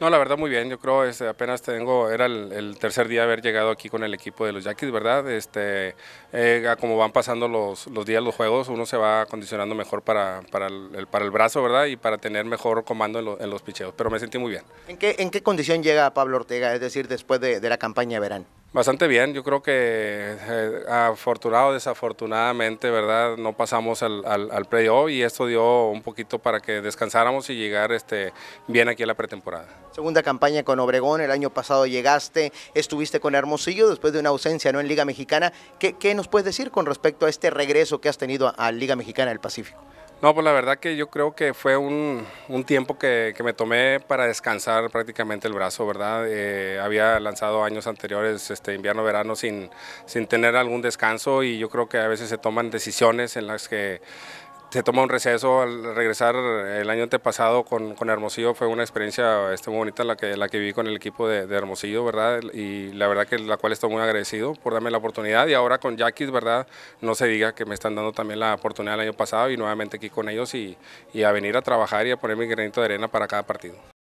No, la verdad muy bien, yo creo que este, apenas tengo, era el, tercer día de haber llegado aquí con el equipo de los Yaquis, ¿verdad? Este, eh, como van pasando los, días, los juegos, uno se va condicionando mejor para, para, el, para el brazo, ¿verdad? Y para tener mejor comando en, los picheos, pero me sentí muy bien. ¿En qué, en qué condición llega Pablo Ortega, es decir, después de, de la campaña de verano? Bastante bien, yo creo que eh, afortunado, desafortunadamente, ¿verdad? No pasamos al, al, al playoff y esto dio un poquito para que descansáramos y llegar este, bien aquí a la pretemporada. Segunda campaña con Obregón, el año pasado llegaste, estuviste con Hermosillo después de una ausencia ¿no? en Liga Mexicana. ¿Qué, nos puedes decir con respecto a este regreso que has tenido a Liga Mexicana del Pacífico? No, pues la verdad que yo creo que fue un, tiempo que, me tomé para descansar prácticamente el brazo, ¿verdad? Eh, había lanzado años anteriores, este invierno, verano, sin, sin tener algún descanso y yo creo que a veces se toman decisiones en las que se toma un receso al regresar el año antepasado con, Hermosillo. Fue una experiencia este, muy bonita la que, la que viví con el equipo de, Hermosillo, ¿verdad? Y la verdad que la cual estoy muy agradecido por darme la oportunidad. Y ahora con Jackis, ¿verdad? No se diga que me están dando también la oportunidad el año pasado y nuevamente aquí con ellos y, y a venir a trabajar y a poner mi granito de arena para cada partido.